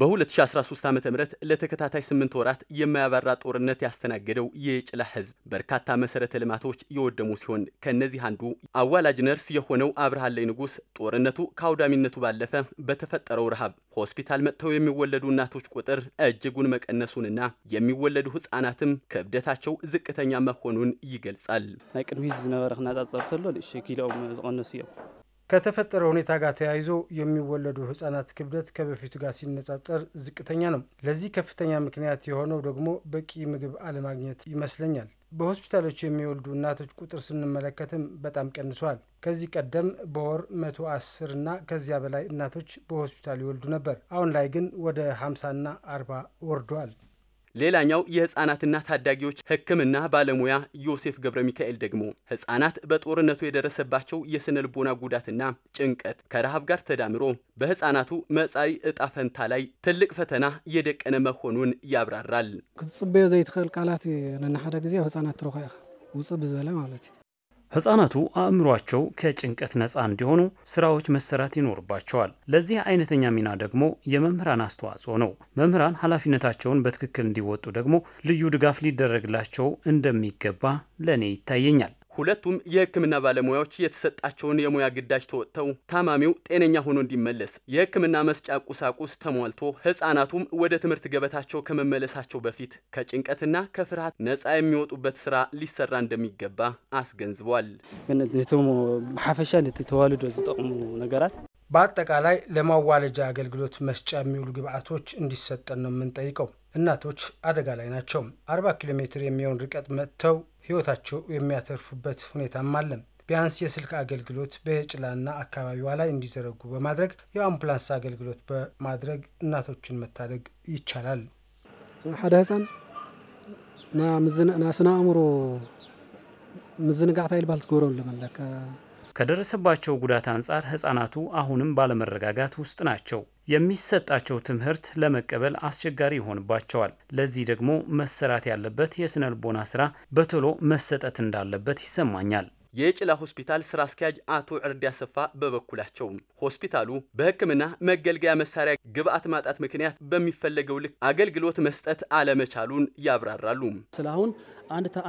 በ2013 ዓ ም ለተከታታይ ስምንት ወራት የማያባራ ጦርነት ያስተናገደው የጭላ ህዝብ በርካታ መሰረተ ልማቶች የወደሙ ሲሆን ከእነዚህ አንዱ አዋላጅ ነርስ የሆነው አብርሃን ላይ ንጉሥ ጦርነቱ ከአውዳሚነቱ ባለፈ በተፈጠረው ረሃብ ሆስፒታል መጥተው የሚወለዱ እናቶች ቁጥር እጅጉን መቀነሱንና የሚወለዱ ህጻናትም ክብደታቸው ዝቅተኛ መሆኑን ይገልጻል ናይ ቅድሚ ዝነበረ ክናጻጸርተሎ ተሎ ኪሎም እዮም ከተፈጠረ ሁኔታ ጋር ተያይዞ የሚወለዱ ህጻናት ክብደት ከበፊቱ ጋር ሲነጻጸር ዝቅተኛ ነው። ለዚህ ከፍተኛ ምክንያት የሆነው ደግሞ በቂ ምግብ አለማግኘት ይመስለኛል። በሆስፒታሎች የሚወልዱ እናቶች ቁጥር ስንመለከትም በጣም ቀንሷል። ከዚህ ቀደም በወር መቶ አስር እና ከዚያ በላይ እናቶች በሆስፒታል ይወልዱ ነበር። አሁን ላይ ግን ወደ ሀምሳና አርባ ወርዷል። ሌላኛው የህፃናትና ታዳጊዎች ሕክምና ባለሙያ ዮሴፍ ገብረ ሚካኤል ደግሞ ህፃናት በጦርነቱ የደረሰባቸው የስነ ልቦና ጉዳትና ጭንቀት ከረሃብ ጋር ተዳምሮ በህፃናቱ መጻኢ እጣ ፈንታ ላይ ትልቅ ፈተና የደቀነ መሆኑን ያብራራል። ክትፅበዮ ዘይትኽእል ቃላት ነናሓደ ጊዜ ኣብ ህፃናት ትረኸ ኢኻ ውፅእ ብዝበለ ማለት እዩ ህጻናቱ አእምሯቸው ከጭንቀት ነፃ እንዲሆኑ ስራዎች መሰራት ይኖርባቸዋል። ለዚህ አይነተኛ ሚና ደግሞ የመምህራን አስተዋጽኦ ነው። መምህራን ኃላፊነታቸውን በትክክል እንዲወጡ ደግሞ ልዩ ድጋፍ ሊደረግላቸው እንደሚገባ ለእኔ ይታየኛል። ሁለቱም የህክምና ባለሙያዎች የተሰጣቸውን የሙያ ግዳጅ ተወጥተው ታማሚው ጤነኛ ሆኖ እንዲመለስ የህክምና መስጫ ቁሳቁስ ተሟልቶ ህጻናቱም ወደ ትምህርት ገበታቸው ከመመለሳቸው በፊት ከጭንቀትና ከፍርሃት ነፃ የሚወጡበት ስራ ሊሰራ እንደሚገባ አስገንዝቧል። ሐፈሻ ተዋልዶ ዝጠቅሙ ነገራት በአጠቃላይ ለማዋለጃ አገልግሎት መስጫ የሚውሉ ግብአቶች እንዲሰጠን ነው የምንጠይቀው። እናቶች አደጋ ላይ ናቸው። አርባ ኪሎ ሜትር የሚሆን ርቀት መጥተው ህይወታቸው የሚያተርፉበት ሁኔታም አለም። ቢያንስ የስልክ አገልግሎት በጭላና አካባቢዋ ላይ እንዲዘረጉ በማድረግ የአምቡላንስ አገልግሎት በማድረግ እናቶችን መታደግ ይቻላል። ሓደ ህፃን ና ስነ ምዝንጋዕታ ይልባል ትገብረሉ መለከ ከደረሰባቸው ጉዳት አንጻር ህጻናቱ አሁንም ባለመረጋጋት ውስጥ ናቸው። የሚሰጣቸው ትምህርት ለመቀበል አስቸጋሪ ይሆንባቸዋል። ለዚህ ደግሞ መሰራት ያለበት የስነ ልቦና ስራ በቶሎ መሰጠት እንዳለበት ይሰማኛል። የጭላ ሆስፒታል ስራ አስኪያጅ አቶ እርዳ ሰፋ በበኩላቸው ሆስፒታሉ በህክምና መገልገያ መሳሪያ ግብአት ማጣት ምክንያት በሚፈለገው ልክ አገልግሎት መስጠት አለመቻሉን ያብራራሉ። ስለ አሁን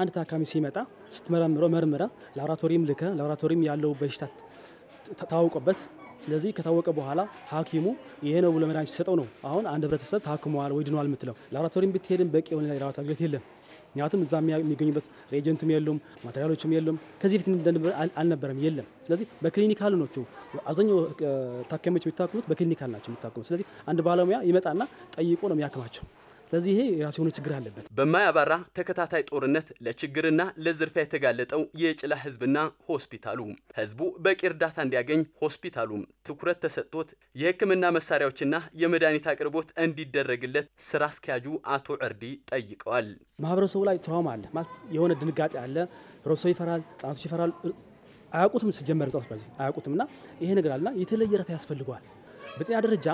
አንድ ታካሚ ሲመጣ ስትመረምረው መርምረ ላብራቶሪም ልከ ላብራቶሪም ያለው በሽታ ታውቆበት ስለዚህ ከታወቀ በኋላ ሐኪሙ ይሄ ነው ብሎ መድኃኒት ሲሰጠው ነው አሁን አንድ ህብረተሰብ ታክመዋል ወይ ድኗል የምትለው። ላቦራቶሪም ብትሄድም በቂ የሆነ የላቦራቶሪ አገልግሎት የለም። ምክንያቱም እዛ የሚገኙበት ሬጀንቱም የሉም፣ ማቴሪያሎችም የሉም። ከዚህ በፊት አልነበረም፣ የለም። ስለዚህ በክሊኒካል ኖቹ አብዛኛው ታካሚዎች የሚታክሙት በክሊኒካል ናቸው የሚታክሙት። ስለዚህ አንድ ባለሙያ ይመጣና ጠይቆ ነው የሚያክማቸው። ስለዚህ ይሄ የራሱ የሆነ ችግር አለበት። በማያባራ ተከታታይ ጦርነት ለችግርና ለዝርፊያ የተጋለጠው የጭላ ህዝብና ሆስፒታሉ ህዝቡ በቂ እርዳታ እንዲያገኝ ሆስፒታሉ ትኩረት ተሰጥቶት የህክምና መሳሪያዎችና የመድኃኒት አቅርቦት እንዲደረግለት ስራ አስኪያጁ አቶ ዕርዲ ጠይቀዋል። ማህበረሰቡ ላይ ትራውማ አለ ማለት የሆነ ድንጋጤ አለ። ህብረተሰቡ ይፈራል፣ ህጻናቶች ይፈራሉ። አያውቁትም፣ ሲጀመር ህጻናቶች አያውቁትም እና ይሄ ነገር አለና የተለየ እርዳታ ያስፈልገዋል። በጤና ደረጃ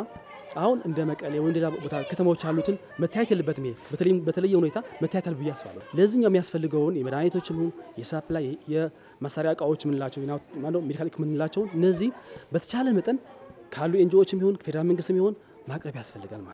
አሁን እንደ መቀሌ ወይም ሌላ ቦታ ከተማዎች ያሉትን መታየት የለበትም። ይሄ በተለየ ሁኔታ መታየት አለበት ብዬ አስባለሁ። ለዚህኛው የሚያስፈልገውን የመድኃኒቶችም ሁን የሳፕላይ የመሳሪያ እቃዎች ምንላቸው ሜዲካል ምንላቸውን እነዚህ በተቻለ መጠን ካሉ ኤንጂኦዎችም ይሁን ፌዴራል መንግስትም ይሁን ማቅረብ ያስፈልጋል ማለት